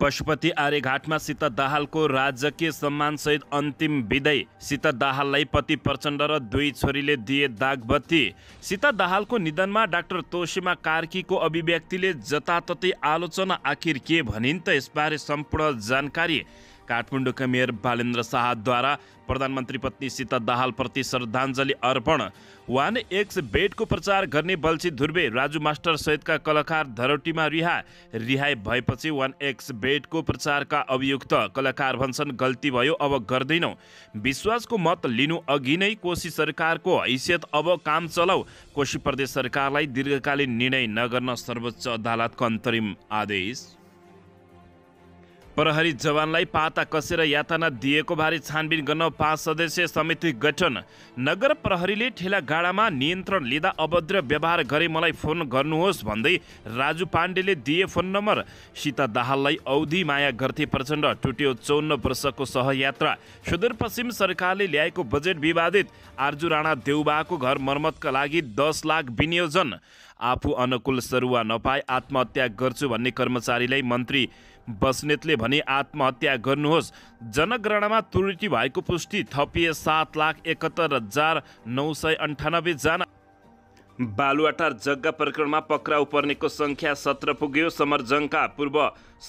पशुपति आर्यघाटमा सीता दाहालको राजकीय सम्मानसहित अन्तिम विदय सीता दाहाललाई पति प्रचण्ड र दुई छोरीले दिए दागबत्ती सीता दाहालको निधनमा डाक्टर तोसीमा कार्कीको अभिव्यक्तिले जताततै आलोचना आखिर के भनिन् त यसबारे सम्पूर्ण जानकारी काठमाडौँका मेयर बालेन्द्र शाहद्वारा प्रधानमन्त्री पत्नीसित दाहालप्रति श्रद्धाञ्जली अर्पण वान एक्स बेडको प्रचार गर्ने बल्छी धुर्वे राजु मास्टर सहितका कलाकार धरोटीमा रिहा रिहाई भएपछि वान एक्स बेडको प्रचारका अभियुक्त कलाकार भन्छन् गल्ती भयो अब गर्दैनौ विश्वासको मत लिनु अघि नै कोशी सरकारको हैसियत अब काम चलाऊ कोशी प्रदेश सरकारलाई दीर्घकालीन निर्णय नगर्न सर्वोच्च अदालतको अन्तरिम आदेश प्रहरी जवानलाई पाता कसेर यातना दिएको बारे छानबिन गर्न पाँच सदस्यीय समिति गठन नगर प्रहरीले ठेला गाडामा नियन्त्रण लिँदा अभद्र व्यवहार गरे मलाई फोन गर्नुहोस् भन्दै राजु पाण्डेले दिए फोन नम्बर सीता दाहाललाई औधि माया गर्थे प्रचण्ड टुट्यो चौन्न वर्षको सहयात्रा सुदूरपश्चिम सरकारले ल्याएको बजेट विवादित आर्जु राणा देउबाको घर मर्मतका लागि दस लाख विनियोजन आफू अनुकूल सरुवा नपाए आत्महत्या गर्छु भन्ने कर्मचारीलाई मन्त्री बस्नेतले भने आत्महत्या गर्नुहोस् जनगणनामा त्रुटि भएको पुष्टि थपिए सात लाख एकहत्तर हजार नौ सय अन्ठानब्बे जना बालुवाटार जग्गा प्रकरणमा पक्राउ पर्नेको सङ्ख्या सत्र पुग्यो समरजङका पूर्व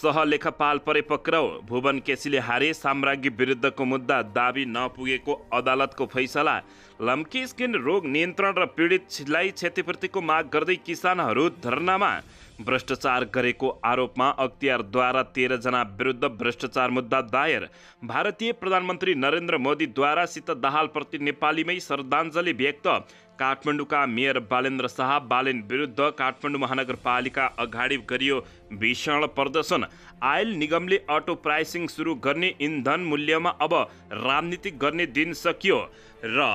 सहलेखपाल परे पक्राउ भुवन केसीले हारे साम्राज्ञी विरुद्धको मुद्दा दाबी नपुगेको अदालतको फैसला लम्की स्किन रोग नियन्त्रण र पीडितलाई क्षतिपूर्तिको माग गर्दै किसानहरू धरनामा भ्रष्टाचार गरेको आरोपमा अख्तियारद्वारा तेह्रजना विरुद्ध भ्रष्टाचार मुद्दा दायर भारतीय प्रधानमन्त्री नरेन्द्र मोदीद्वारा सित दाहालप्रति नेपालीमै श्रद्धाञ्जली व्यक्त काठमाडौँका मेयर बालेन्द्र शाह बालेन विरुद्ध काठमाडौँ महानगरपालिका अगाडि गरियो भीषण प्रदर्शन आयल निगमले अटो प्राइसिङ सुरु गर्ने इन्धन मूल्यमा अब राजनीति गर्ने दिन सकियो र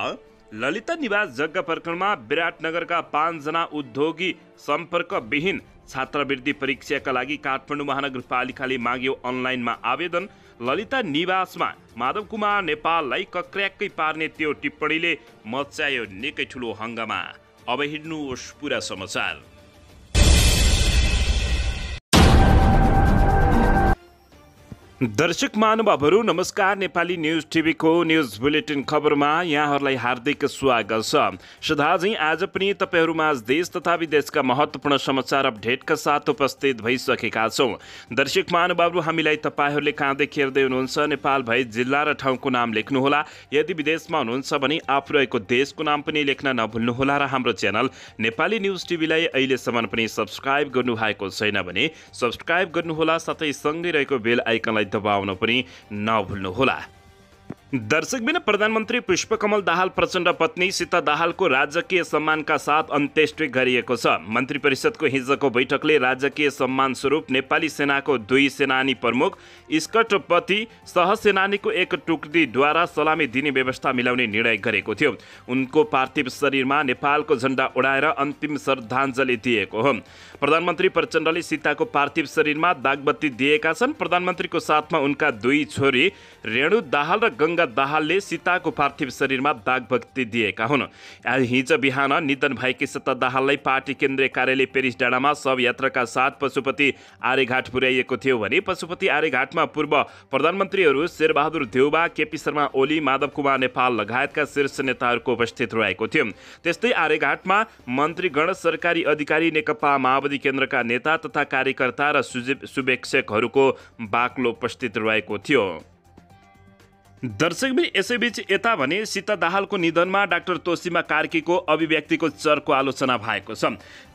ललिता निवास जग्गा प्रकरणमा विराटनगरका पाँचजना उद्योगी सम्पर्कविहीन छात्रवृत्ति परीक्षाका लागि काठमाडौँ महानगरपालिकाले माग्यो अनलाइनमा आवेदन ललिता निवासमा माधव कुमार नेपाललाई कक्र्याक्कै पार्ने त्यो टिप्पणीले मचायो निकै ठुलो हङ्गामा अब हिँड्नुहोस् पुरा समाचार दर्शक महानुभावहरू नमस्कार नेपाली न्युज टिभीको न्युज बुलेटिन खबरमा यहाँहरूलाई हार्दिक स्वागत छ सदाझै आज पनि तपाईँहरूमा देश तथा विदेशका महत्त्वपूर्ण समाचार अपडेटका साथ उपस्थित भइसकेका छौँ दर्शक महानुभावहरू हामीलाई तपाईँहरूले कहाँदेखि हेर्दै हुनुहुन्छ नेपाल भए जिल्ला र ठाउँको नाम लेख्नुहोला यदि विदेशमा हुनुहुन्छ भने आफू रहेको देशको नाम पनि लेख्न नभुल्नुहोला र हाम्रो च्यानल नेपाली न्युज टिभीलाई अहिलेसम्म पनि सब्सक्राइब भएको छैन भने सब्सक्राइब गर्नुहोला साथै सँगै रहेको बेल आइकनलाई दबाउन पनि नभुल्नुहोला दर्शक बिना प्रधानमन्त्री पुष्पकमल दाहाल प्रचण्ड पत्नी सीता दाहालको राजकीय सम्मानका साथ अन्त्येष्टि गरिएको छ मन्त्री परिषदको हिजोको बैठकले राजकीय सम्मान स्वरूप नेपाली सेनाको दुई सेनानी प्रमुख स्कटपति सहसेनानीको एक टुकडीद्वारा सलामी दिने व्यवस्था मिलाउने निर्णय गरेको थियो उनको पार्थिव शरीरमा नेपालको झण्डा उडाएर अन्तिम श्रद्धाञ्जली दिएको हो प्रधानमन्त्री प्रचण्डले सीताको पार्थिव शरीरमा दागबत्ती दिएका छन् प्रधानमन्त्रीको साथमा उनका दुई छोरी रेणु दाहाल र गङ्गा दाहालले सीताको पार्थिव शरीरमा दागभक्ति दिएका हुन् हिजो बिहान निधन भएकी सत्ता दाहाललाई पार्टी केन्द्रीय कार्यालय पेरिस डाँडामा शवयात्राका साथ पशुपति आर्यघाट पुर्याइएको थियो भने पशुपति आर्यघाटमा पूर्व प्रधानमन्त्रीहरू शेरबहादुर देउबा केपी शर्मा ओली माधव कुमार नेपाल लगायतका शीर्ष नेताहरूको उपस्थित रहेको थियो त्यस्तै आर्यघाटमा मन्त्रीगण सरकारी अधिकारी नेकपा माओवादी केन्द्रका नेता तथा कार्यकर्ता र शुभेक्षकहरूको बाक्लो उपस्थित रहेको थियो दर्शकबिन यसैबीच यता भने सीता दाहालको निधनमा डाक्टर तोसिमा कार्कीको अभिव्यक्तिको चर्को आलोचना भएको छ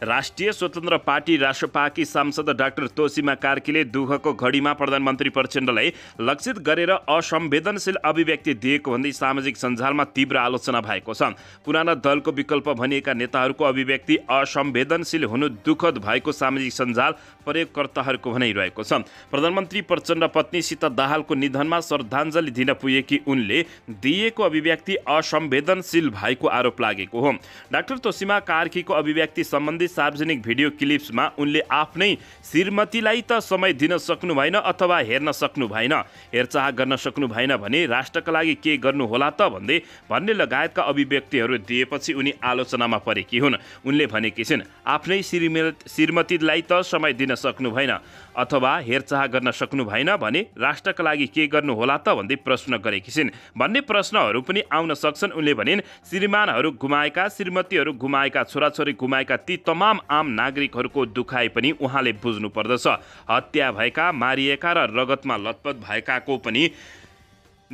राष्ट्रिय स्वतन्त्र पार्टी राष्ट्रपाकी सांसद डाक्टर तोसिमा कार्कीले दुःखको घडीमा प्रधानमन्त्री प्रचण्डलाई लक्षित गरेर असंवेदनशील अभिव्यक्ति दिएको भन्दै सामाजिक सञ्जालमा तीव्र आलोचना भएको छ पुराना दलको विकल्प भनिएका नेताहरूको अभिव्यक्ति असंवेदनशील हुनु दुःखद भएको सामाजिक सञ्जाल प्रयोगकर्ताहरूको भनाइरहेको छ प्रधानमन्त्री प्रचण्ड पत्नी सीता दाहालको निधनमा श्रद्धाञ्जली दिन पुगे कि उनले दिएको अभिव्यक्ति असंवेदनशील भएको आरोप लागेको हो डाक्टर तोसिमा कार्कीको अभिव्यक्ति सम्बन्धी सार्वजनिक भिडियो क्लिप्समा उनले आफ्नै श्रीमतीलाई त समय दिन सक्नु भएन अथवा हेर्न सक्नु भएन हेरचाह गर्न सक्नु भएन भने राष्ट्रका लागि के गर्नुहोला त भन्दै भन्ने लगायतका अभिव्यक्तिहरू दिएपछि उनी आलोचनामा परेकी हुन् उनले भनेकी छिन् आफ्नै श्रीमतीलाई त समय दिन सक्नु भएन अथवा हेरचाह गर्न सक्नु भएन भने राष्ट्रका लागि के गर्नुहोला त भन्दै प्रश्न गरेकी छिन् भन्ने प्रश्नहरू पनि आउन सक्छन् उनले भनिन् श्रीमानहरू गुमाएका श्रीमतीहरू गुमाएका छोराछोरी गुमाएका ती तमाम आम नागरिकहरूको दुखाइ पनि उहाँले बुझ्नुपर्दछ हत्या भएका मारिएका र रगतमा लतपत भएकाको पनि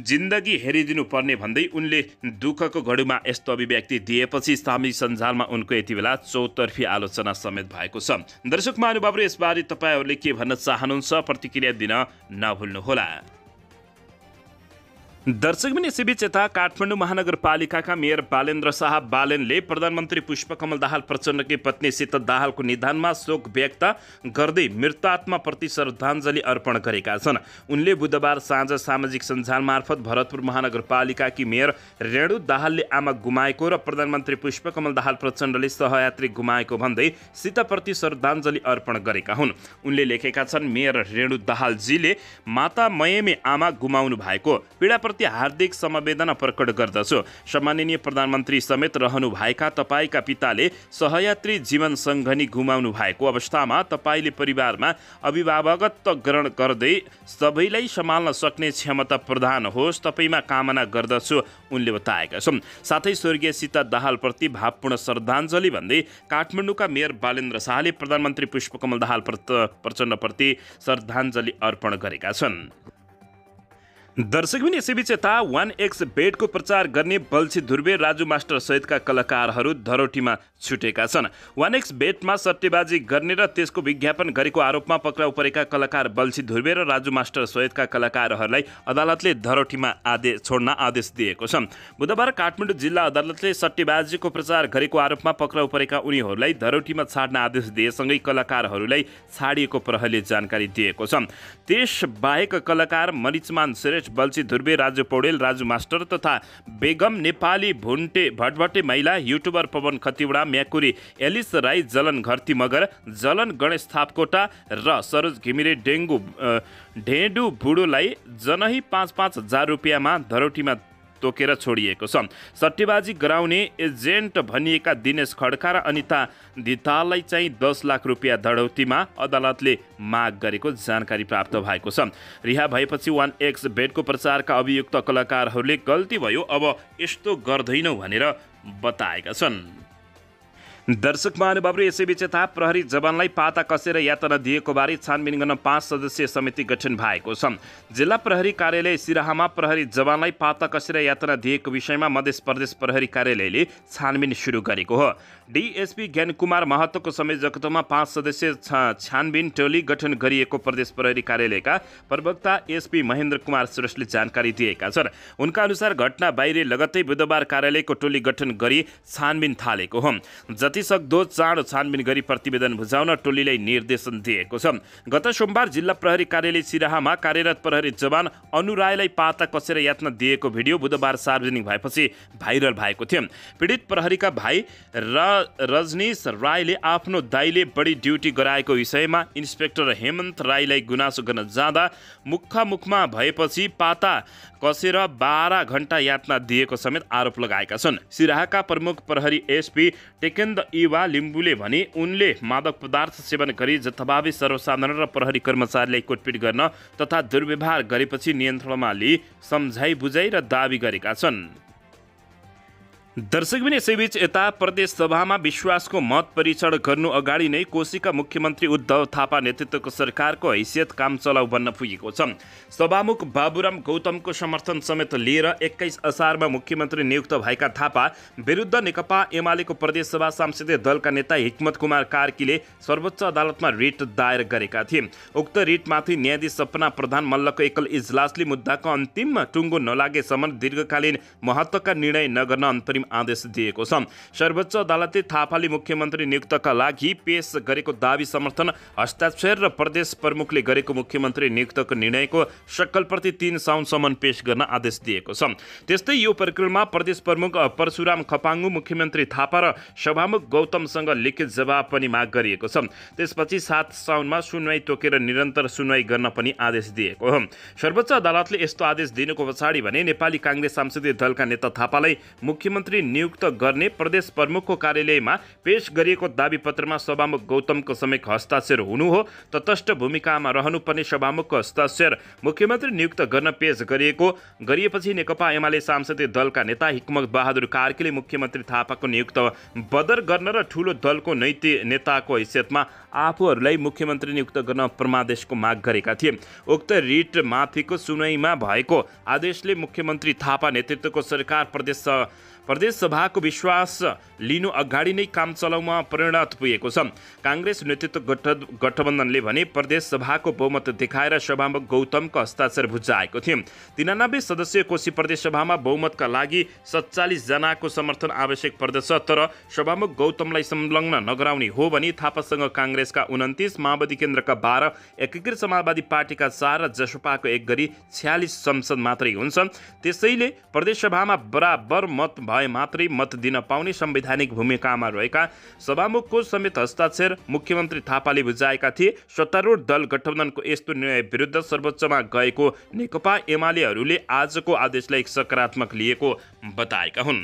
जिन्दगी हेरिदिनु पर्ने भन्दै उनले दुःखको घडीमा यस्तो अभिव्यक्ति दिएपछि स्थानीय सञ्जालमा उनको यति बेला चौतर्फी आलोचना समेत भएको छ दर्शक महानुभावहरू यसबारे तपाईँहरूले के भन्न चाहनुहुन्छ प्रतिक्रिया दिन नभुल्नुहोला दर्शक यसैबीच यता काठमाडौँ महानगरपालिकाका मेयर बालेन्द्र शाह बालेनले प्रधानमन्त्री पुष्पकमल दाहाल प्रचण्डकी पत्नी सीता दाहालको निधनमा शोक व्यक्त गर्दै मृतात्माप्रति श्रद्धाञ्जली अर्पण गरेका छन् उनले बुधबार साँझ सामाजिक सञ्जाल मार्फत भरतपुर महानगरपालिकाकी मेयर रेणु दाहालले आमा गुमाएको र प्रधानमन्त्री पुष्पकमल दाहाल प्रचण्डले सहयात्री गुमाएको भन्दै सीताप्रति श्रद्धाञ्जली अर्पण गरेका हुन् उनले लेखेका छन् मेयर रेणु दाहालजीले माता मयमे आमा गुमाउनु भएको पीडा प्रति हार्दिक समवेदना प्रकट गर्दछु सम्माननीय प्रधानमन्त्री समेत रहनुभएका तपाईँका पिताले सहयात्री जीवन सङ्घनी गुमाउनु भएको अवस्थामा तपाईँले परिवारमा अभिभावकत्व ग्रहण गर्दै सबैलाई सम्हाल्न सक्ने क्षमता प्रधान होस् तपाईँमा कामना गर्दछु उनले बताएका छन् साथै स्वर्गीय सीता दाहालप्रति भावपूर्ण श्रद्धाञ्जली भन्दै काठमाडौँका मेयर बालेन्द्र शाहले प्रधानमन्त्री पुष्पकमल दाहाल प्रचण्डप्रति श्रद्धाञ्जली अर्पण गरेका छन् दर्शक पनि यसैबीच यता वान एक्स बेडको प्रचार गर्ने बल्छी धुर्वे राजु मास्टर सहितका कलाकारहरू धरोटीमा छुटेका छन् वान एक्स बेटमा सट्टेबाजी गर्ने र त्यसको विज्ञापन गरेको आरोपमा पक्राउ परेका कलाकार बल्छी धुर्वे र राजु मास्टर सहितका कलाकारहरूलाई अदालतले धरोटीमा आदेश छोड्न आदेश दिएको छ बुधबार काठमाडौँ जिल्ला अदालतले सट्टेबाजीको प्रचार गरेको आरोपमा पक्राउ परेका उनीहरूलाई धरोटीमा छाड्न आदेश दिएसँगै कलाकारहरूलाई छाडिएको प्रहरीले जानकारी दिएको छ त्यसबाहेक कलाकार मरिचमान श्रेष्ठ बल्छी धुर्वे राजु पौडेल राजु मास्टर तथा बेगम नेपाली भुन्टे भटभटे महिला युट्युबर पवन खतिवडा म्याकुरी एलिस राई जलन घरती मगर जलन गणेश थापकोटा र सरोज घिमिरे डेङ्गु ढेँडु बुडोलाई जनही पाँच पाँच हजार रुपियाँमा धरोटीमा तोकेर छोडिएको छ सट्टेबाजी गराउने एजेन्ट भनिएका दिनेश खड्का र अनिता धितालाई चाहिँ दस लाख रुपियाँ धडौतीमा अदालतले माग गरेको जानकारी प्राप्त भएको छ रिहा भएपछि वान एक्स बेडको प्रचारका अभियुक्त कलाकारहरूले गल्ती भयो अब यस्तो गर्दैनौ भनेर बताएका छन् दर्शक महानुभावहरू यसैबीच यता प्रहरी जवानलाई पाता कसेर यातना दिएको बारे छानबिन गर्न पाँच सदस्यीय समिति गठन भएको छ जिल्ला प्रहरी कार्यालय सिराहामा प्रहरी जवानलाई पाता कसेर यातना दिएको विषयमा मध्य प्रदेश प्रहरी कार्यालयले छानबिन सुरु गरेको हो डिएसपी ज्ञान कुमार महतोको संयोजकत्वमा पाँच सदस्यीय छानबिन टोली गठन गरिएको प्रदेश प्रहरी कार्यालयका प्रवक्ता एसपी महेन्द्र कुमार श्रेष्ठले जानकारी दिएका छन् उनका अनुसार घटना बाहिर लगत्तै बुधबार कार्यालयको टोली गठन गरी छानबिन थालेको हो जतिसक्दो चाँडो छानबिन गरी प्रतिवेदन बुझाउन टोलीलाई निर्देशन दिएको छ गत सोमबार जिल्ला प्रहरी कार्यालय सिराहामा कार्यरत प्रहरी जवान अनु पाता कसेर यातना दिएको भिडियो बुधबार सार्वजनिक भएपछि भाइरल भएको थियो पीडित प्रहरीका भाइ र रजनीश राईले आफ्नो दाईले बढी ड्युटी गराएको विषयमा इन्सपेक्टर हेमन्त राईलाई गुनासो गर्न जाँदा मुखामुखमा भएपछि पाता कसेर बाह्र घन्टा यातना दिएको समेत आरोप लगाएका छन् सिराहाका प्रमुख प्रहरी एसपी टेकेन्द्र इवा लिम्बुले भने उनले मादक पदार्थ सेवन गरी जथाभावी सर्वसाधारण र प्रहरी कर्मचारीलाई कोटपिट गर्न तथा दुर्व्यवहार गरेपछि नियन्त्रणमा लिई सम्झाइ बुझाइ र दावी गरेका छन् दर्शक दर्शकबिन यसैबीच यता प्रदेशसभामा विश्वासको मत परीक्षण गर्नु अगाडि नै कोशीका मुख्यमन्त्री उद्धव थापा नेतृत्वको सरकारको हैसियत काम चलाउ बन्न पुगेको छ सभामुख बाबुराम गौतमको समर्थन समेत लिएर एक्काइस असारमा मुख्यमन्त्री नियुक्त भएका थापा विरुद्ध नेकपा एमालेको प्रदेशसभा सांसदीय दलका नेता हिक्मत कुमार कार्कीले सर्वोच्च अदालतमा रिट दायर गरेका थिए उक्त रिटमाथि न्यायाधीश सपना प्रधान मल्लको एकल इजलासले मुद्दाको अन्तिममा टुङ्गो नलागेसम्म दीर्घकालीन महत्त्वका निर्णय नगर्न अन्तरिम आदेश दिएको छ सर्वोच्च अदालतले थापाले मुख्यमन्त्री नियुक्तका लागि पेश गरेको दावी समर्थन हस्ताक्षर र प्रदेश प्रमुखले गरेको मुख्यमन्त्री नियुक्तको निर्णयको सकलप्रति तिन साउनसम्म पेश गर्न आदेश दिएको छ त्यस्तै यो प्रक्रियामा प्रदेश प्रमुख परशुराम खपाङ्गु मुख्यमन्त्री थापा र सभामुख गौतमसँग लिखित जवाब पनि माग गरिएको छ त्यसपछि सात साउनमा सुनवाई तोकेर निरन्तर सुनवाई गर्न पनि आदेश दिएको हो सर्वोच्च अदालतले यस्तो आदेश दिनुको पछाडि भने नेपाली काङ्ग्रेस सांसदीय दलका नेता थापालाई मुख्यमन्त्री मन्त्री नियुक्त गर्ने प्रदेश प्रमुखको कार्यालयमा पेश गरिएको दावी पत्रमा सभामुख गौतमको समेत हस्ताक्षर हुनु हो तटस्थ भूमिकामा रहनुपर्ने सभामुखको हस्ताक्षर मुख्यमन्त्री नियुक्त गर्न पेश गरिएको गरिएपछि नेकपा एमाले सांसदीय दलका नेता हिक्मत बहादुर कार्कीले मुख्यमन्त्री थापाको नियुक्त बदर गर्न र ठुलो दलको नैतिक नेताको हैसियतमा आफूहरूलाई मुख्यमन्त्री नियुक्त गर्न परमादेशको माग गरेका थिए उक्त रिट माफीको सुनवाईमा भएको आदेशले मुख्यमन्त्री थापा नेतृत्वको सरकार प्रदेश प्रदेश सभाको विश्वास लिनु अगाडि नै काम चलाउमा परिणत पुगेको छ काङ्ग्रेस नेतृत्व गठ गठबन्धनले भने प्रदेश सभाको बहुमत देखाएर सभामुख गौतमको हस्ताक्षर बुझाएको थियो तिनानब्बे सदस्यीय कोशी प्रदेश सभामा बहुमतका लागि सत्तालिसजनाको समर्थन आवश्यक पर्दछ तर सभामुख गौतमलाई संलग्न नगराउने हो भने थापासँग काङ्ग्रेसका उन्तिस माओवादी केन्द्रका बाह्र एकीकृत समाजवादी पार्टीका चार र जसपाको एक गरी छ्यालिस संसद मात्रै हुन्छन् त्यसैले प्रदेशसभामा बराबर मत भए मात्रै मत दिन पाउने संवैधानिक भूमिकामा रहेका सभामुखको समेत हस्ताक्षर मुख्यमन्त्री थापाले बुझाएका थिए सत्तारूढ दल गठबन्धनको यस्तो निर्णय विरुद्ध सर्वोच्चमा गएको नेकपा एमालेहरूले आजको आदेशलाई सकारात्मक लिएको बताएका हुन्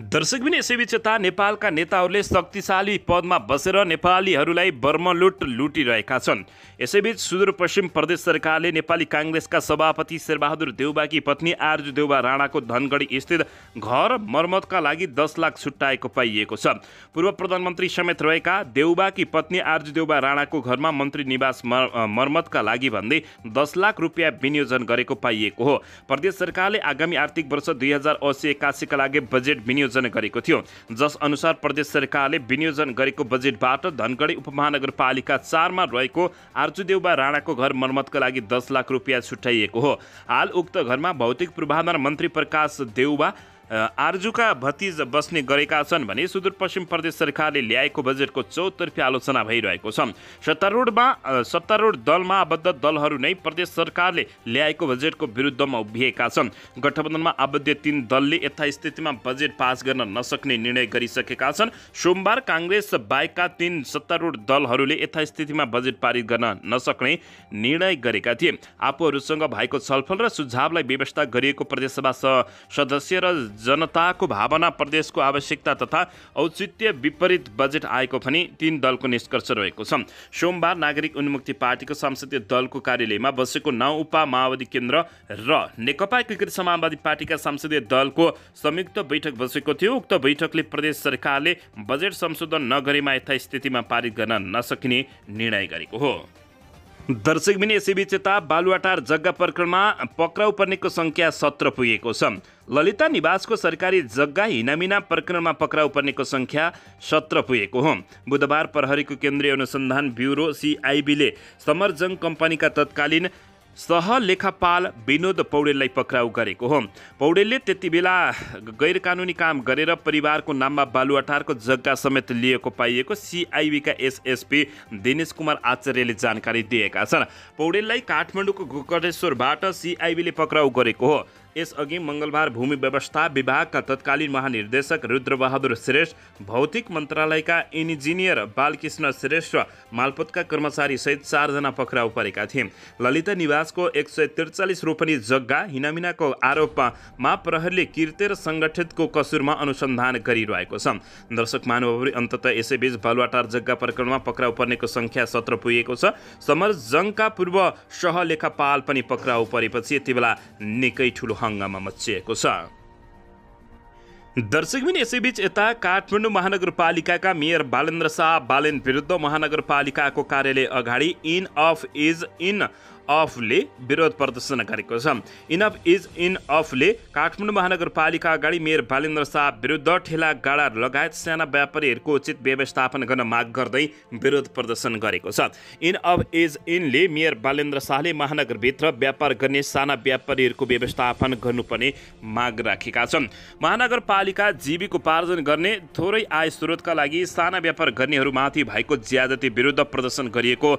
दर्शक दर्शकबिन यसैबीच यता नेपालका नेताहरूले शक्तिशाली पदमा बसेर नेपालीहरूलाई बर्मलुट लुटिरहेका छन् यसैबीच सुदूरपश्चिम प्रदेश सरकारले नेपाली काङ्ग्रेसका सभापति शेरबहादुर देउबाकी पत्नी आरजु देउबा राणाको धनगढी स्थित घर मर्मतका लागि दस लाख छुट्याएको पाइएको छ पूर्व प्रधानमन्त्री समेत रहेका देउबाकी पत्नी आरजु देउबा राणाको घरमा मन्त्री निवास मर्मतका लागि भन्दै दस लाख रुपियाँ विनियोजन गरेको पाइएको हो प्रदेश सरकारले आगामी आर्थिक वर्ष दुई हजार असी एकासीका लागि बजेट विनियोजन विनियोजन गरेको थियो जस अनुसार प्रदेश सरकारले विनियोजन गरेको बजेटबाट धनगढी उपमहानगरपालिका चारमा रहेको आर्जुदेउबा राणाको घर मर्मतका लागि दस लाख रुपियाँ छुट्याइएको हो हाल उक्त घरमा भौतिक पूर्वाधार मन्त्री प्रकाश देउबा आर्जुका भतिज बस्ने गरेका छन् भने सुदूरपश्चिम प्रदेश सरकारले ल्याएको बजेटको चौतर्फी आलोचना भइरहेको छ सत्तारूढमा सत्तारूढ दलमा आबद्ध दलहरू नै प्रदेश सरकारले ल्याएको बजेटको विरुद्धमा उभिएका छन् गठबन्धनमा आबद्ध तीन दलले यथास्थितिमा बजेट पास गर्न नसक्ने निर्णय गरिसकेका छन् सोमबार काङ्ग्रेस बाहेकका तीन सत्तारूढ दलहरूले यथास्थितिमा बजेट पारित गर्न नसक्ने निर्णय गरेका थिए आफूहरूसँग भएको छलफल र सुझावलाई व्यवस्था गरिएको प्रदेशसभा सदस्य र जनताको भावना प्रदेशको आवश्यकता तथा औचित्य विपरीत बजेट आएको पनि तीन दलको निष्कर्ष रहेको छ सोमबार नागरिक उन्मुक्ति पार्टीको संसदीय दलको कार्यालयमा बसेको नौ उपा माओवादी केन्द्र र नेकपा एकीकृत समाजवादी पार्टीका संसदीय दलको संयुक्त बैठक बसेको थियो उक्त बैठकले प्रदेश सरकारले बजेट संशोधन नगरेमा यथास्थितिमा पारित गर्न नसकिने निर्णय गरेको हो दर्शक बिन यसैबीच यता बालुवाटार जग्गा प्रकरणमा पक्राउ पर्नेको सङ्ख्या सत्र पुगेको छ ललिता निवासको सरकारी जग्गा हिनामिना प्रकरणमा पक्राउ पर्नेको सङ्ख्या सत्र पुगेको हो बुधबार प्रहरीको केन्द्रीय अनुसन्धान ब्युरो सिआइबीले समरजङ कम्पनीका तत्कालीन सह लेखापाल विनोद पौडेललाई पक्राउ गरेको हो पौडेलले त्यति बेला गैर कानुनी काम गरेर परिवारको नाममा बालुवाठारको जग्गा समेत लिएको पाइएको सिआइबीका एसएसपी दिनेश कुमार आचार्यले जानकारी दिएका छन् पौडेललाई काठमाडौँको गोकटेश्वरबाट सिआइबीले पक्राउ गरेको हो यसअघि मङ्गलबार भूमि व्यवस्था विभागका तत्कालीन महानिर्देशक रुद्रबहादुर श्रेष्ठ भौतिक मन्त्रालयका इन्जिनियर बालकृष्ण श्रेष्ठ र मालपतका कर्मचारीसहित चारजना पक्राउ परेका थिए ललिता निवासको एक सय त्रिचालिस रोपनी जग्गा हिनामिनाको आरोपमा प्रहरीले किर्तेर सङ्गठितको कसुरमा अनुसन्धान गरिरहेको छ दर्शक मानवहरू अन्तत यसैबीच बालुवाटार जग्गा प्रकरणमा पक्राउ पर्नेको सङ्ख्या सत्र पुगेको छ समर जङ्गका पूर्व सहलेखापाल पनि पक्राउ परेपछि यति बेला निकै ठुलो हङ्गामा मचिएको छ दर्शकबिन यसैबीच यता काठमाडौँ महानगरपालिकाका मेयर बालेन्द्र शाह बालेन विरुद्ध महानगरपालिकाको कार्यालय अगाडि इन अफ इज इन अफले विरोध प्रदर्शन गरेको छ इनफ इज इन अफले काठमाडौँ महानगरपालिका अगाडि मेयर बालेन्द्र शाह विरुद्ध ठेला गाडा लगायत साना व्यापारीहरूको उचित व्यवस्थापन गर्न माग गर्दै विरोध प्रदर्शन गरेको छ इन अफ इज इनले मेयर बालेन्द्र शाहले महानगरभित्र व्यापार गर्ने साना व्यापारीहरूको व्यवस्थापन गर्नुपर्ने माग राखेका छन् महानगरपालिका जीविकोपार्जन गर्ने थोरै आय स्रोतका लागि साना व्यापार गर्नेहरूमाथि भएको ज्यादती विरुद्ध प्रदर्शन गरिएको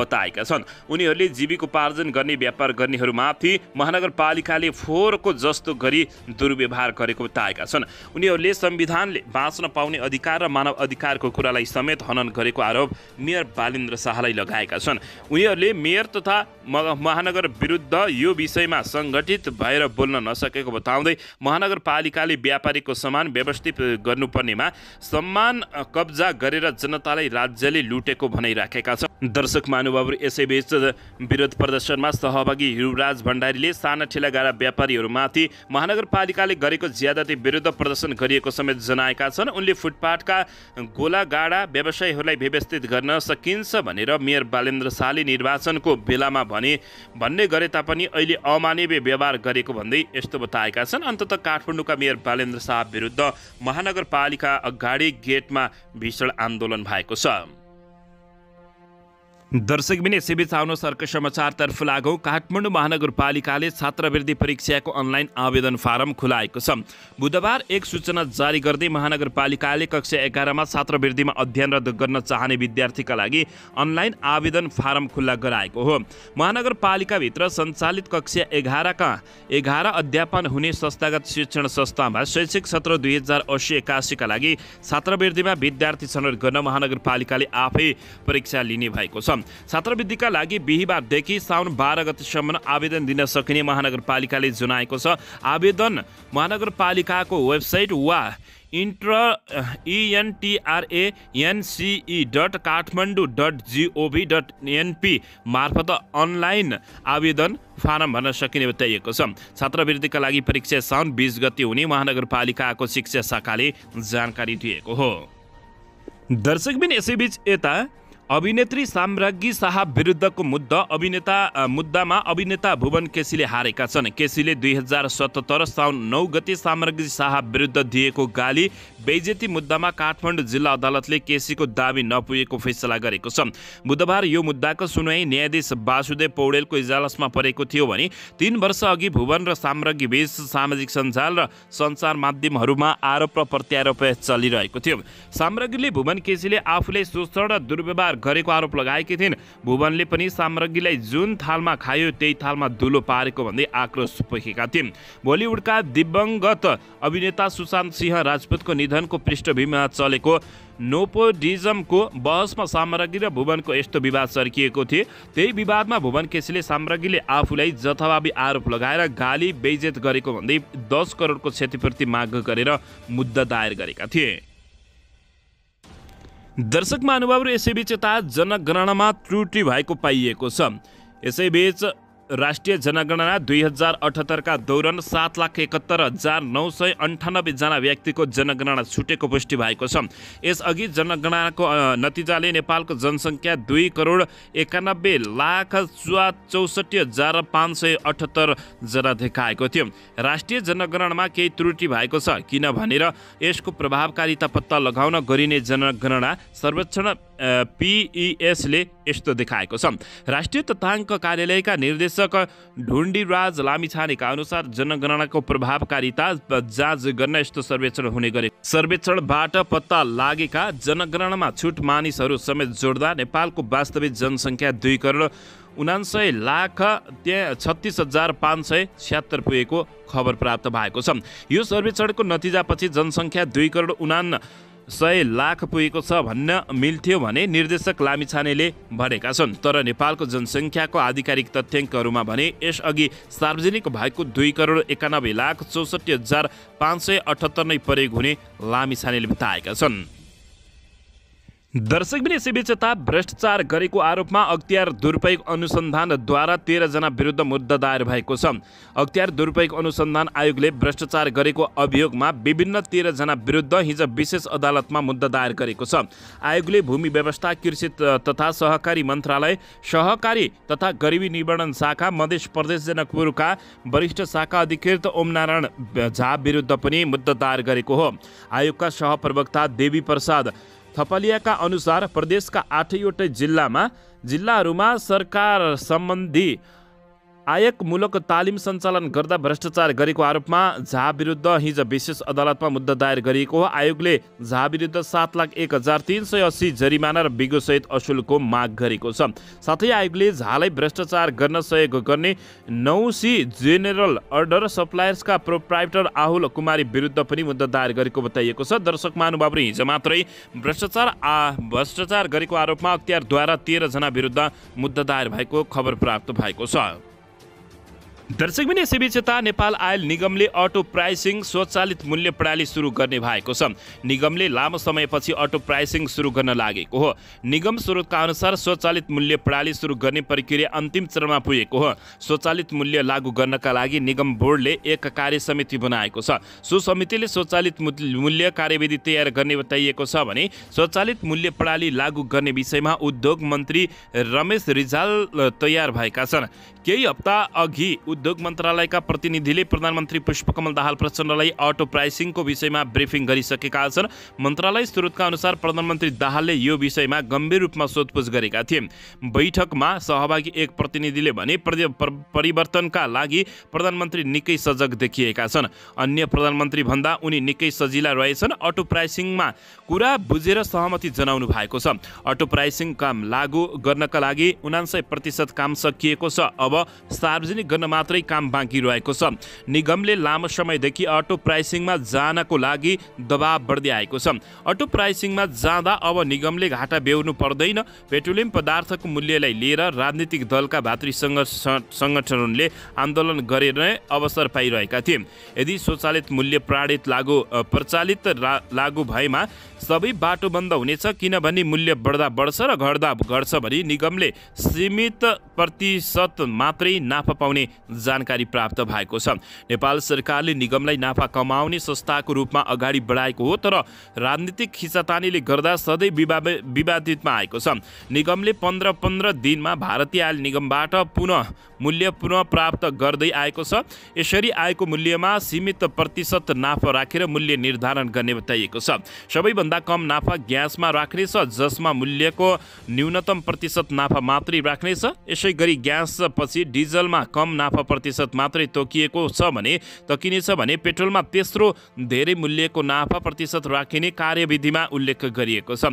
बताएका छन् उनीहरूले जीविको उपार्जन गर्ने व्यापार गर्नेहरूमाथि महानगरपालिकाले फोहोरको जस्तो गरी दुर्व्यवहार गरेको बताएका छन् उनीहरूले संविधानले बाँच्न पाउने अधिकार र मानव अधिकारको कुरालाई समेत हनन गरेको आरोप मेयर बालेन्द्र शाहलाई लगाएका छन् उनीहरूले मेयर तथा महानगर विरुद्ध यो विषयमा सङ्गठित भएर बोल्न नसकेको बताउँदै महानगरपालिकाले व्यापारीको समान व्यवस्थित गर्नुपर्नेमा सम्मान कब्जा गरेर जनतालाई राज्यले लुटेको भनाइराखेका छन् दर्शक महानुभावहरू यसैबीच विरोध प्रदर्शनमा सहभागी युवराज भण्डारीले साना ठेलागाडा व्यापारीहरूमाथि महानगरपालिकाले गरेको ज्यादाती विरुद्ध प्रदर्शन गरिएको समेत जनाएका छन् उनले फुटपाथका गोलागाडा व्यवसायीहरूलाई व्यवस्थित गर्न सकिन्छ भनेर मेयर बालेन्द्र शाहले निर्वाचनको बेलामा भने भन्ने गरे तापनि अहिले अमानवीय व्यवहार गरेको भन्दै यस्तो बताएका छन् अन्तत काठमाडौँका मेयर बालेन्द्र शाह विरुद्ध महानगरपालिका अगाडि गेटमा भीषण आन्दोलन भएको छ दर्शक बिने सिबिच सर्क समाचार समाचारतर्फ लागौँ काठमाडौँ महानगरपालिकाले छात्रवृत्ति परीक्षाको अनलाइन आवेदन फारम खुलाएको छ बुधबार एक सूचना जारी गर्दै महानगरपालिकाले कक्षा एघारमा छात्रवृत्तिमा अध्ययनरत गर्न चाहने विद्यार्थीका लागि अनलाइन आवेदन फारम खुल्ला गराएको हो महानगरपालिकाभित्र सञ्चालित कक्षा एघारका एघार अध्यापन हुने संस्थागत शिक्षण संस्थामा शैक्षिक सत्र दुई हजार असी एकासीका लागि छात्रवृत्तिमा विद्यार्थी छनौट गर्न महानगरपालिकाले आफै परीक्षा लिने भएको छ छात्रवृत्तिका लागि बिहिबारदेखि साउन बाह्र गतिसम्म आवेदन दिन सकिने महानगरपालिकाले जनाएको छ आवेदन महानगरपालिकाको वेबसाइट वा dot Kathmandu dot G O V dot N P मार्फत अनलाइन आवेदन फारम भर्न सकिने बताइएको छ छात्रवृत्तिका लागि परीक्षा साउन बिस गति हुने महानगरपालिकाको शिक्षा शाखाले जानकारी दिएको हो दर्शकबिन यसैबीच यता अभिनेत्री साम्राज्ञी शाह विरुद्धको मुद्दा अभिनेता मुद्दामा अभिनेता भुवन केसीले हारेका छन् केसीले दुई हजार सतहत्तर साउन नौ गते साम्राज्ञी शाह विरुद्ध दिएको गाली बेजेती मुद्दामा काठमाडौँ जिल्ला अदालतले केसीको दावी नपुगेको फैसला गरेको छ बुधबार यो मुद्दाको सुनवाई न्यायाधीश वासुदेव पौडेलको इजालसमा परेको थियो भने तीन वर्षअघि भुवन र साम्राज्ञी बीच सामाजिक सञ्जाल र सञ्चार माध्यमहरूमा आरोप र प्रत्यारोप चलिरहेको थियो साम्राज्ञीले भुवन केसीले आफूले शोषण र दुर्व्यवहार गरेको आरोप लगाएकी थिइन् भुवनले पनि साम्राज्ञीलाई जुन थालमा खायो त्यही थालमा धुलो पारेको भन्दै आक्रोश पोखेका थिए बलिउडका दिवङ्गत अभिनेता सुशान्त सिंह राजपूतको निधनको पृष्ठभूमिमा चलेको नोपोडिजमको बहसमा साम्राज्ञी र भुवनको यस्तो विवाद सर्किएको थियो त्यही विवादमा भुवन केसीले साम्राज्ञीले आफूलाई जथाभावी आरोप लगाएर गाली बेजेत गरेको भन्दै दस करोडको क्षतिपूर्ति माग गरेर मुद्दा दायर गरेका थिए दर्शक महानुभावहरू यसैबीच यता जनगणनामा त्रुटि भएको पाइएको छ यसैबीच राष्ट्रिय जनगणना दुई हजार अठहत्तरका दौरान सात लाख एकहत्तर हजार नौ सय अन्ठानब्बेजना व्यक्तिको जनगणना छुटेको पुष्टि भएको छ यसअघि जनगणनाको नतिजाले नेपालको जनसङ्ख्या दुई करोड एकानब्बे लाख चुवा चौसठी हजार पाँच सय अठहत्तरजना देखाएको थियो राष्ट्रिय जनगणनामा केही त्रुटि भएको छ किनभनेर यसको प्रभावकारिता पत्ता लगाउन गरिने जनगणना सर्वेक्षण पिइएसले यस्तो देखाएको छ राष्ट्रिय तथ्याङ्क कार्यालयका निर्देशक ढुण्डीराज लामिछानेका अनुसार जनगणनाको प्रभावकारिता जाँच गर्न यस्तो सर्वेक्षण हुने गरे सर्वेक्षणबाट पत्ता लागेका जनगणनामा छुट मानिसहरू समेत जोड्दा नेपालको वास्तविक जनसङ्ख्या दुई करोड उनान्सय लाख त्यहाँ छत्तिस हजार पाँच सय छ्यात्तर पुगेको खबर प्राप्त भएको छ यो सर्वेक्षणको नतिजापछि जनसङ्ख्या दुई करोड उना सय लाख पुगेको छ भन्न मिल्थ्यो भने निर्देशक लामिछानेले भनेका छन् तर नेपालको जनसङ्ख्याको आधिकारिक तथ्याङ्कहरूमा भने यसअघि सार्वजनिक भएको दुई करोड एकानब्बे लाख चौसठी हजार पाँच सय अठहत्तर नै प्रयोग हुने लामिछानेले बताएका छन् दर्शकबिनी सिविचता भ्रष्टाचार गरेको आरोपमा अख्तियार दुरुपयोग अनुसन्धानद्वारा तेह्रजना विरुद्ध मुद्दा दायर भएको छ अख्तियार दुरुपयोग अनुसन्धान आयोगले भ्रष्टाचार गरेको अभियोगमा विभिन्न तेह्रजना विरुद्ध हिज विशेष अदालतमा मुद्दा दायर गरेको छ आयोगले भूमि व्यवस्था कृषि तथा सहकारी मन्त्रालय सहकारी तथा गरिबी निवारण शाखा मधेस प्रदेश जनकपुरका वरिष्ठ शाखा अधिकृत ओमनारायण झा विरुद्ध पनि मुद्दा दायर गरेको हो आयोगका सहप्रवक्ता देवी प्रसाद का अनुसार प्रदेशका आठैवटै जिल्लामा जिला सरकार संबंधी आयकमूलक तालिम सञ्चालन गर्दा भ्रष्टाचार गरेको आरोपमा झा विरुद्ध हिज विशेष अदालतमा मुद्दा दायर गरिएको हो आयोगले झा विरुद्ध सात लाख एक हजार तिन सय अस्सी जरिमाना र बिगोसहित असुलको माग गरेको छ साथै आयोगले झालाई भ्रष्टाचार गर्न सहयोग गर्ने नौ सी जेनेरल अर्डर सप्लायर्सका प्रोप्राइटर आहुल कुमारी विरुद्ध पनि मुद्दा दायर गरेको बताइएको छ दर्शक महानुभावले हिजो मात्रै भ्रष्टाचार भ्रष्टाचार गरेको आरोपमा अख्तियारद्वारा तेह्रजना विरुद्ध मुद्दा दायर भएको खबर प्राप्त भएको छ दर्शक यसैबीच यता नेपाल आयल निगमले अटो प्राइसिङ स्वचालित मूल्य प्रणाली सुरु गर्ने भएको छ निगमले लामो समयपछि अटो प्राइसिङ सुरु गर्न लागेको हो निगम स्रोतका अनुसार स्वचालित मूल्य प्रणाली सुरु गर्ने प्रक्रिया अन्तिम चरणमा पुगेको हो स्वचालित मूल्य लागू गर्नका लागि निगम बोर्डले एक कार्य समिति बनाएको छ सो समितिले स्वचालित मूल्य कार्यविधि तयार गर्ने बताइएको छ भने स्वचालित मूल्य प्रणाली लागू गर्ने विषयमा उद्योग मन्त्री रमेश रिजाल तयार भएका छन् केही हप्ता अघि उद्योग मन्त्रालयका प्रतिनिधिले प्रधानमन्त्री पुष्पकमल दाहाल प्रचण्डलाई अटो प्राइसिङको विषयमा ब्रिफिङ गरिसकेका छन् मन्त्रालय स्रोतका अनुसार प्रधानमन्त्री दाहालले यो विषयमा गम्भीर रूपमा सोधपुछ गरेका थिए बैठकमा सहभागी एक प्रतिनिधिले भने परिवर्तनका लागि प्रधानमन्त्री निकै सजग देखिएका छन् अन्य प्रधानमन्त्री भन्दा उनी निकै सजिला रहेछन् अटो प्राइसिङमा कुरा बुझेर सहमति जनाउनु भएको छ अटो प्राइसिङ काम लागू गर्नका लागि उनान्सय प्रतिशत काम सकिएको छ अब अब सार्वजनिक गर्न मात्रै काम बाँकी रहेको छ निगमले लामो समयदेखि अटो प्राइसिङमा जानको लागि दबाव बढ्दै आएको छ अटो प्राइसिङमा जाँदा अब निगमले घाटा बेहोर्नु पर्दैन पेट्रोलियम पदार्थको मूल्यलाई लिएर राजनीतिक दलका भातृ सङ्गठनहरूले आन्दोलन गरेर अवसर पाइरहेका थिए यदि स्वचालित मूल्य प्राणित लागु प्रचालित लागु भएमा सबै बाटो बन्द हुनेछ किनभने मूल्य बढ्दा बढ्छ र घट्दा घट्छ भने निगमले सीमित प्रतिशत मात्रै नाफा पाउने जानकारी प्राप्त भएको छ नेपाल सरकारले निगमलाई नाफा कमाउने संस्थाको रूपमा अगाडि बढाएको हो तर राजनीतिक खिचातानीले गर्दा सधैँ विवादितमा आएको छ निगमले पन्ध्र पन्ध्र दिनमा भारतीय आयल निगमबाट पुनः मूल्य पुनः प्राप्त गर्दै आएको छ यसरी आएको मूल्यमा सीमित प्रतिशत नाफा राखेर मूल्य निर्धारण गर्ने बताइएको छ सबैभन्दा कम नाफा ग्यासमा राख्नेछ जसमा मूल्यको न्यूनतम प्रतिशत नाफा मात्रै राख्नेछ यसै गरी ग्यास भनेपछि डिजलमा कम नाफा प्रतिशत मात्रै तोकिएको छ भने तकिनेछ भने पेट्रोलमा तेस्रो धेरै मूल्यको नाफा प्रतिशत राखिने कार्यविधिमा उल्लेख गरिएको छ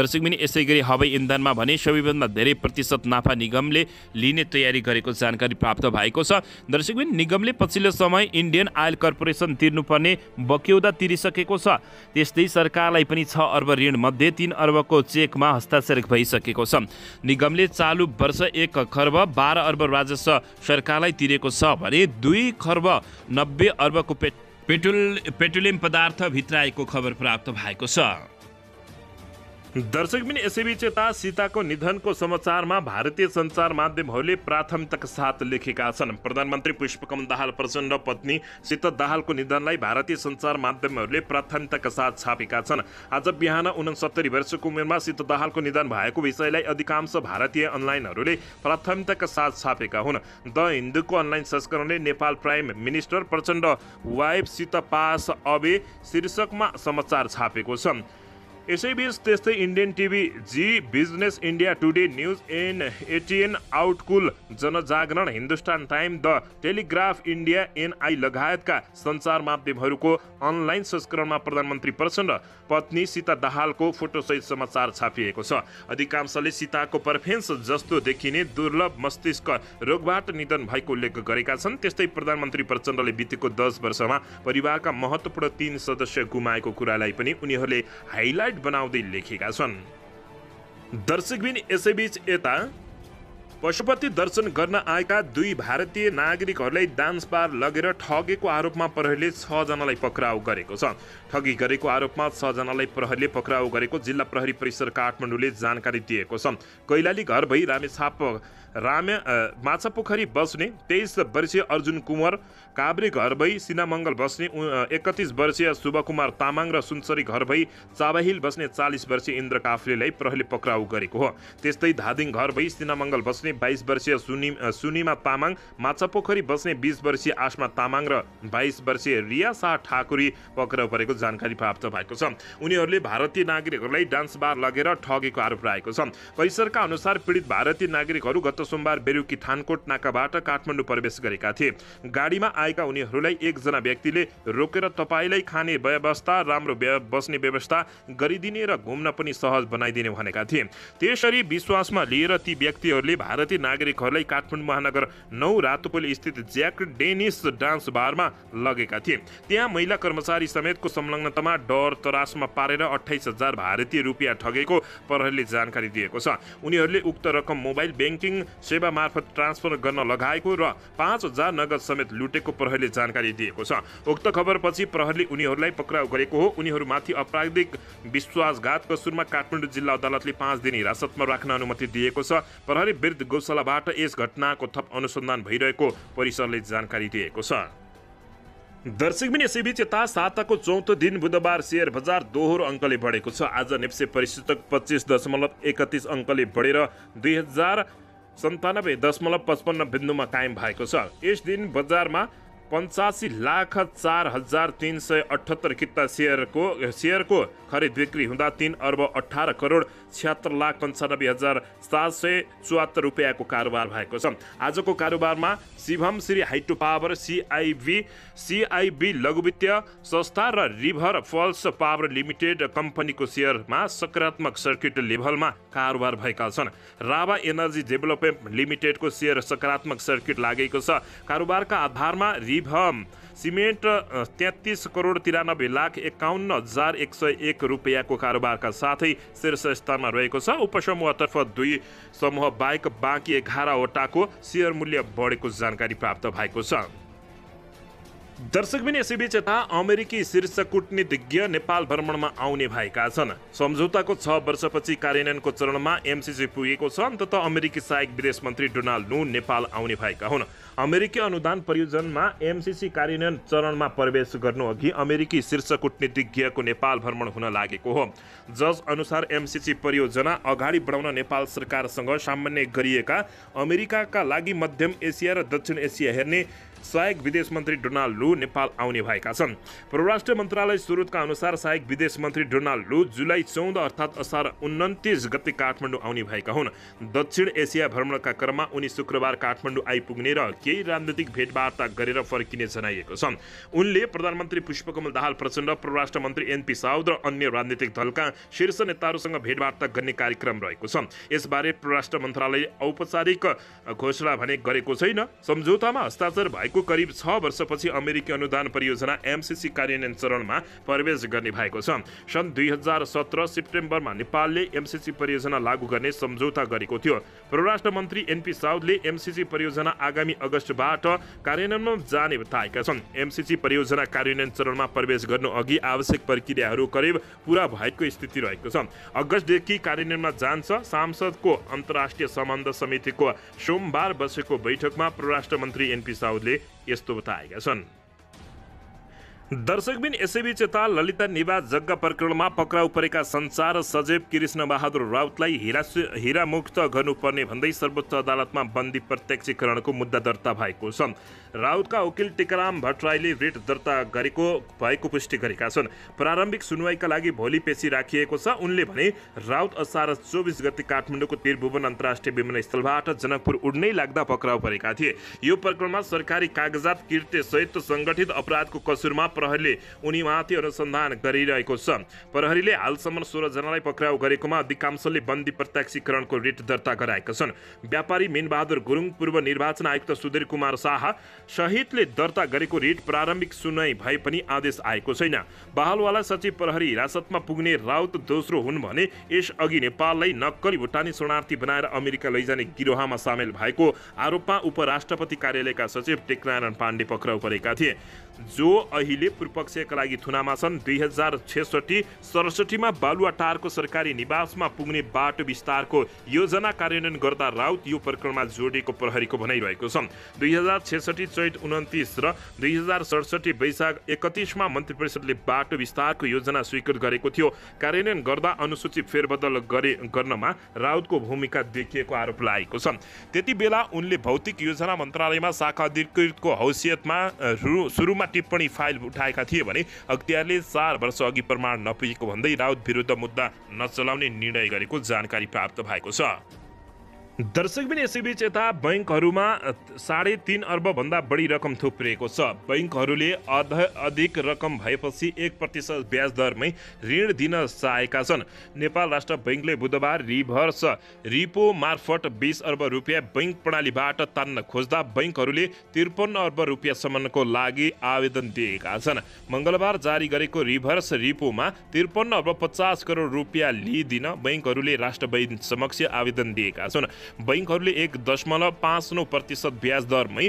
दर्शकबिनी यसै गरी हवाई इन्धनमा भने सबैभन्दा धेरै प्रतिशत नाफा निगमले लिने तयारी गरेको जानकारी प्राप्त भएको छ दर्शकबिन निगमले पछिल्लो समय इन्डियन आयल कर्पोरेसन तिर्नुपर्ने बक्यौदा तिरिसकेको छ त्यस्तै सरकारलाई पनि छ अर्ब ऋण मध्ये तिन अर्बको चेकमा हस्ताक्षर भइसकेको छ निगमले चालु वर्ष एक खर्ब बाह्र अर्ब राजस्व सरकारलाई तिरेको छ भने दुई खर्ब नब्बे अर्बको पेट्रोल पेट्रोलियम पदार्थ भित्राएको खबर प्राप्त भएको छ दर्शक पनि यसैबीच यता सीताको निधनको समाचारमा भारतीय सञ्चार माध्यमहरूले प्राथमिकताका साथ लेखेका छन् प्रधानमन्त्री पुष्पकमल दाहाल प्रचण्ड पत्नी सीता दाहालको निधनलाई भारतीय सञ्चार माध्यमहरूले प्राथमिकताका साथ छापेका छन् आज बिहान उनसत्तरी वर्षको उमेरमा सीता दाहालको निधन भएको विषयलाई अधिकांश भारतीय अनलाइनहरूले प्राथमिकताका साथ छापेका हुन् द हिन्दूको अनलाइन संस्करणले Nepal prime minister Prachanda wife Sita pass away शीर्षकमा समाचार छापेको छ यसैबीच त्यस्तै Indian TV Zee business India Today news N A T N आउटकुल Janjagaran Hindustan Time the Telegraph India N I लगायतका सञ्चार माध्यमहरूको अनलाइन संस्करणमा प्रधानमन्त्री प्रचण्ड पत्नी सीता दाहालको फोटोसहित समाचार छापिएको छ अधिकांशले सीताको पर्फेन्स जस्तो देखिने दुर्लभ मस्तिष्क रोगबाट निधन भएको उल्लेख गरेका छन् त्यस्तै प्रधानमन्त्री प्रचण्डले बितेको दस वर्षमा परिवारका महत्त्वपूर्ण तीन सदस्य गुमाएको कुरालाई पनि उनीहरूले हाइलाइट बनाउँदै लेखेका छन् दर्शकबिन यसैबीच यता पशुपति दर्शन गर्न आएका दुई भारतीय नागरिकहरूलाई डान्स बार लगेर ठगेको आरोपमा प्रहरीले छजनालाई पक्राउ गरेको छ ठगी गरेको आरोपमा छजनालाई प्रहरीले पक्राउ गरेको जिल्ला प्रहरी परिसर काठमाडौँले जानकारी दिएको छ कैलाली घर भई रामेछाप रामे माछा पोखरी बस्ने तेइस वर्षीय अर्जुन कुँवर काभ्रे घर भई सिनामङ्गल बस्ने एकतिस वर्षीय शुभकुमार तामाङ र सुनसरी घर भई चाबाहिल बस्ने चालिस वर्षीय इन्द्र काफ्रेलाई प्रहरीले पक्राउ गरेको हो त्यस्तै धादिङ घर भई सिनामङ्गल बस्ने बस्ने बाइस वर्षीय सुनि सुनिमा तामाङ माछा पोखरी बस्ने बिस वर्षीय आसमा तामाङ र बाइस वर्षीय रिया शाह ठाकुरी पक्राउ परेको जानकारी प्राप्त भएको छ उनीहरूले भारतीय नागरिकहरूलाई डान्स बार लगेर ठगेको आरोप लागेको छ परिसरका अनुसार पीडित भारतीय नागरिकहरू गत सोमबार बेरुकी थानकोट नाकाबाट काठमाडौँ प्रवेश गरेका थिए गाडीमा आएका उनीहरूलाई एकजना व्यक्तिले रोकेर तपाईँलाई खाने व्यवस्था राम्रो बस्ने व्यवस्था गरिदिने र घुम्न पनि सहज बनाइदिने भनेका थिए त्यसरी विश्वासमा लिएर ती व्यक्तिहरूले भारतीय नागरिकहरूलाई काठमाडौँ महानगर नौ रातोपोली स्थित ज्याक डेनिस डान्स बारमा लगेका थिए त्यहाँ महिला कर्मचारी समेतको संलग्नतामा डर तरासमा पारेर अठाइस हजार भारतीय रुपियाँ ठगेको प्रहरीले जानकारी दिएको छ उनीहरूले उक्त रकम मोबाइल ब्याङ्किङ सेवा मार्फत ट्रान्सफर गर्न लगाएको र पाँच हजार नगद समेत लुटेको प्रहरीले जानकारी दिएको छ उक्त खबरपछि प्रहरीले उनीहरूलाई पक्राउ गरेको हो उनीहरूमाथि अपराधिक विश्वासघातको सुरुमा काठमाडौँ जिल्ला अदालतले पाँच दिन हिरासतमा राख्न अनुमति दिएको छ प्रहरी विरुद्ध गौशालाबाट यस घटनाको थप अनुसन्धान भइरहेको परिसरले जानकारी दिएको छ दर्शक पनि यसैबीच यता साताको चौथो दिन बुधबार सेयर बजार दोहोरो अङ्कले बढेको छ आज नेप्से परिसूचक पच्चिस दशमलव एकतिस अङ्कले बढेर दुई हजार सन्तानब्बे दशमलव पचपन्न बिन्दुमा कायम भएको छ यस दिन बजारमा पञ्चासी लाख चार हजार तिन सय अठहत्तर किता सेयरको सेयरको खरिद बिक्री हुँदा तिन अर्ब अठार करोड छिहत्तर लाख पन्चानब्बे हजार सात सय चौहत्तर रुपियाँको कारोबार भएको छ आजको कारोबारमा Shivam Shri hydro power C I B C I B लघुवित्तीय संस्था र रिभर फल्स पावर लिमिटेड कम्पनीको सेयरमा सकारात्मक सर्किट लेभलमा कारोबार भएका छन् राभा एनर्जी डेभलपमेन्ट लिमिटेडको सेयर सकारात्मक सर्किट लागेको छ कारोबारका आधारमा रिभम सिमेन्ट तेत्तिस करोड तिरानब्बे लाख एकाउन्न हजार एक सय एक रुपियाँको कारोबारका साथै शीर्ष स्थानमा रहेको छ उपसमूहतर्फ दुई समूह बाहेक बाँकी एघारवटाको सेयर मूल्य बढेको जानकारी प्राप्त भएको छ दर्शकबिन यसैबीच यता अमेरिकी शीर्ष कूटनीतिज्ञ नेपाल भ्रमणमा आउने भएका छन् सम्झौताको छ वर्षपछि कार्यान्वयनको चरणमा एमसिसी पुगेको छ अन्तत अमेरिकी सहायक विदेश मन्त्री डोनाल्ड नू नेपाल आउने भएका हुन् अमेरिकी अनुदान परियोजनामा एमसिसी कार्यान्वयन चरणमा प्रवेश गर्नु अघि अमेरिकी शीर्ष कूटनीतिज्ञको नेपाल भ्रमण हुन लागेको हो जज अनुसार एमसिसी परियोजना अगाडि बढाउन नेपाल सरकारसँग सामान्य गरिएका अमेरिकाका लागि मध्यम एसिया र दक्षिण एसिया हेर्ने सहायक विदेश मन्त्री डोनाल्ड लु नेपाल आउने भएका छन् परराष्ट्र मन्त्रालय स्रोतका अनुसार सहायक विदेश मन्त्री डोनाल्ड लु जुलाई चौध अर्थात् असार उन्तिस गते काठमाडौँ आउने भएका हुन् दक्षिण एसिया भ्रमणका क्रममा उनी शुक्रबार काठमाडौँ आइपुग्ने र केही राजनीतिक भेटवार्ता गरेर फर्किने जनाइएको छ उनले प्रधानमन्त्री पुष्पकमल दाहाल प्रचण्ड परराष्ट्र मन्त्री एनपी साउद र अन्य राजनीतिक दलका शीर्ष नेताहरूसँग भेटवार्ता गर्ने कार्यक्रम रहेको छ यसबारे परराष्ट्र मन्त्रालय औपचारिक घोषणा भने गरेको छैन सम्झौतामा हस्ताक्षर भएको को करिब छ वर्षपछि अमेरिकी अनुदान परियोजना एमसिसी कार्यान्वयन चरणमा प्रवेश गर्ने भएको छ सन् दुई हजार सत्र सेप्टेम्बरमा नेपालले एमसिसी परियोजना लागू गर्ने सम्झौता गरेको थियो परराष्ट्र मन्त्री एनपी साउदले एमसिसी परियोजना आगामी अगस्तबाट कार्यान्वयनमा जाने बताएका छन् एमसिसी परियोजना कार्यान्वयन चरणमा प्रवेश गर्नु अघि आवश्यक प्रक्रियाहरू करिब पुरा भएको स्थिति रहेको छ अगस्तदेखि कार्यान्वयनमा जान्छ सांसदको अन्तर्राष्ट्रिय सम्बन्ध समितिको सोमबार बसेको बैठकमा परराष्ट्र मन्त्री एनपी साउदले यस्तो बताएका छन् दर्शकबिन यसैबीच यता ललिता निवास जग्गा प्रकरणमा पक्राउ परेका संसार सजेव कृष्ण बहादुर राउतलाई हिरा हिरामुक्त गर्नुपर्ने भन्दै सर्वोच्च अदालतमा बन्दी प्रत्यक्षीकरणको मुद्दा दर्ता भएको छ राउतका वकिल टिकाराम भट्टराईले रिट दर्ता गरेको भएको पुष्टि गरेका छन् प्रारम्भिक सुनवाईका लागि भोलि पेशी राखिएको छ उनले भने राउत असार चौबिस गति काठमाडौँको त्रिभुवन अन्तर्राष्ट्रिय विमानस्थलबाट जनकपुर उड्नै लाग्दा पक्राउ परेका थिए यो प्रकरणमा सरकारी कागजात कृत्यसहित सङ्गठित अपराधको कसुरमा प्रहरीले उनीमाथि अनुसन्धान गरिरहेको छ प्रहरीले हालसम्म सोह्रजनालाई पक्राउ गरेकोमा अधिकांशले बन्दी प्रत्याक्षीकरणको रिट दर्ता गराएका छन् व्यापारी मिनबहादुर गुरुङ पूर्व निर्वाचन आयुक्त सुधीर कुमार शाह सहितले दर्ता गरेको रिट प्रारम्भिक सुनवाई भए पनि आदेश आएको छैन बहालवाला सचिव प्रहरी हिरासतमा पुग्ने राउत दोस्रो हुन् भने यसअघि नेपाललाई नक्कली भुटानी शरणार्थी बनाएर अमेरिका लैजाने गिरोहमा सामेल भएको आरोपमा उपराष्ट्रपति कार्यालयका सचिव टेकनारायण पाण्डे पक्राउ परेका थिए जो अहिले पूर्वपक्षका लागि थुनामा छन् दुई हजार छेसठी सडसठीमा टारको सरकारी निवासमा पुग्ने बाटो विस्तारको योजना कार्यान्वयन गर्दा राउत यो प्रकरणमा जोडिएको प्रहरीको भनाइरहेको छ दुई हजार छेसठी चैत उन्तिस र दुई हजार सडसठी वैशाख एकतिसमा मन्त्री परिषदले बाटो विस्तारको योजना स्वीकृत गरेको थियो कार्यान्वयन गर्दा अनुसूची फेरबदल गरे गर्नमा राउतको भूमिका देखिएको आरोप लागेको छ त्यति बेला उनले भौतिक योजना मन्त्रालयमा शाखा अधिकृतको हैसियतमा सुरुमा टिप्पणी फाइल उठाएका थिए भने अख्तियारले चार वर्ष अघि प्रमाण नपुगेको भन्दै राउत विरुद्ध मुद्दा नचलाउने निर्णय गरेको जानकारी प्राप्त भएको छ दर्शक दर्शकबिन यसैबीच यता बैङ्कहरूमा साढे तिन अर्बभन्दा बढी रकम थुप्रिएको छ बैङ्कहरूले अध अधिक रकम भएपछि एक प्रतिशत ब्याज दरमै ऋण दिन चाहेका छन् नेपाल राष्ट्र बैङ्कले बुधबार रिभर्स रिपो मार्फत बिस अर्ब रुपियाँ बैङ्क प्रणालीबाट तान्न खोज्दा बैङ्कहरूले त्रिपन्न अर्ब रुपियाँसम्मको लागि आवेदन दिएका छन् मङ्गलबार जारी गरेको रिभर्स रिपोमा त्रिपन्न अर्ब पचास करोड रुपियाँ लिइदिन बैङ्कहरूले राष्ट्र बैङ्क समक्ष आवेदन दिएका छन् बैङ्कहरूले एक दशमलव पाँच नौ प्रतिशत ब्याज दरमै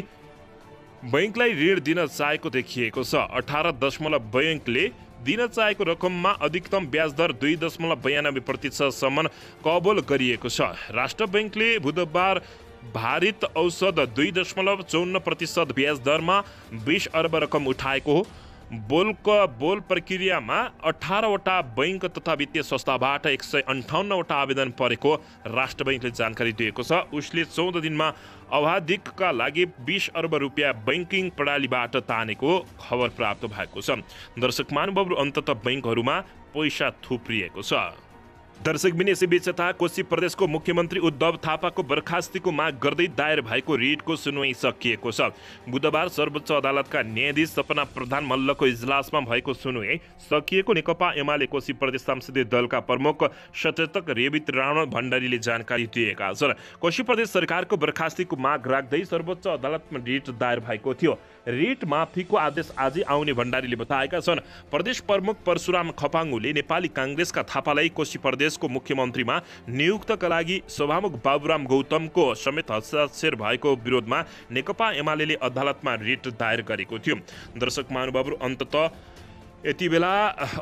बैङ्कलाई ऋण दिन चाहेको देखिएको छ अठार दशमलव बैङ्कले दिन चाहेको रकममा अधिकतम ब्याज दर दुई दशमलव बयानब्बे प्रतिशतसम्म कबोल गरिएको छ राष्ट्र बैङ्कले बुधबार भारित औषध दुई दशमलव चौन्न प्रतिशत ब्याज दरमा बिस अर्ब रकम उठाएको हो बोलको बोल प्रक्रियामा अठारवटा बैङ्क तथा वित्तीय संस्थाबाट एक सय अन्ठाउन्नवटा आवेदन परेको राष्ट्र बैङ्कले जानकारी दिएको छ उसले चौध दिनमा अवाधिकका लागि बिस अर्ब रुपियाँ बैङ्किङ प्रणालीबाट तानेको खबर प्राप्त भएको छ दर्शक महानुभवहरू अन्तत बैङ्कहरूमा पैसा थुप्रिएको छ दर्शकबिन बिच यता कोशी प्रदेशको मुख्यमन्त्री उद्धव थापाको बर्खास्तीको माग गर्दै दायर भएको रिटको सुनवाई सकिएको छ बुधबार सर्वोच्च अदालतका न्यायाधीश सपना प्रधान मल्लको इजलासमा भएको सुनवाई सकिएको नेकपा एमाले कोशी प्रदेश संसदीय दलका प्रमुख सचेतक रेवित राणा भण्डारीले जानकारी दिएका छन् कोशी प्रदेश सरकारको बर्खास्तीको माग राख्दै सर्वोच्च अदालतमा रिट दायर भएको थियो रेट माफीको आदेश आजै आउने भण्डारीले बताएका छन् प्रदेश प्रमुख परशुराम खपाङ्गुले नेपाली काङ्ग्रेसका थापालाई कोशी प्रदेशको मुख्यमन्त्रीमा नियुक्तका लागि सभामुख बाबुराम गौतमको समेत हस्ताक्षर भएको विरोधमा नेकपा एमाले अदालतमा रिट दायर गरेको थियो दर्शक महानुभावहरू अन्तत यति बेला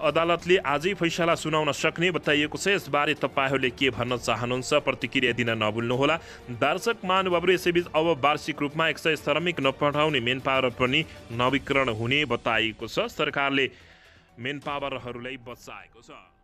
अदालतले आजै फैसला सुनाउन सक्ने बताइएको छ यसबारे तपाईँहरूले के भन्न चाहनुहुन्छ प्रतिक्रिया दिन नभुल्नुहोला दर्शक महानुभावहरू यसैबीच अब वार्षिक रूपमा एक सय श्रमिक नपठाउने मेन पावर पनि नवीकरण हुने बताइएको छ सरकारले मेन पावरहरूलाई बचाएको छ